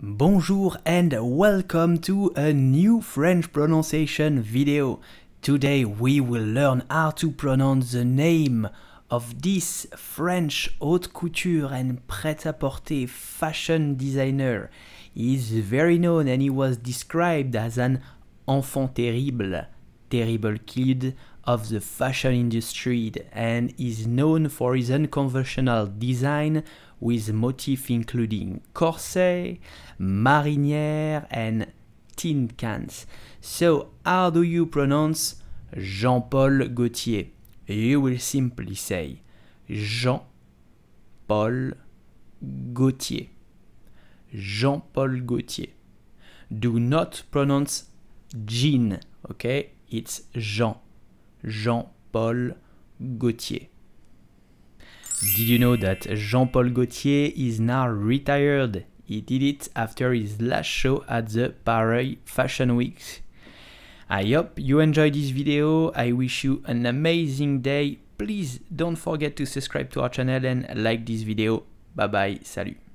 Bonjour and welcome to a new French pronunciation video. Today we will learn how to pronounce the name of this French haute couture and prêt-à-porter fashion designer. He is very known and he was described as an enfant terrible terrible kid of the fashion industry and is known for his unconventional design with motifs including corset, marinière and tin cans. So how do you pronounce Jean-Paul Gaultier? You will simply say Jean-Paul Gaultier. Jean-Paul Gaultier. Do not pronounce Jean, okay? It's Jean. Jean-Paul Gaultier. Did you know that Jean-Paul Gaultier is now retired? He did it after his last show at the Paris Fashion Week. I hope you enjoyed this video. I wish you an amazing day. Please don't forget to subscribe to our channel and like this video. Bye bye, salut.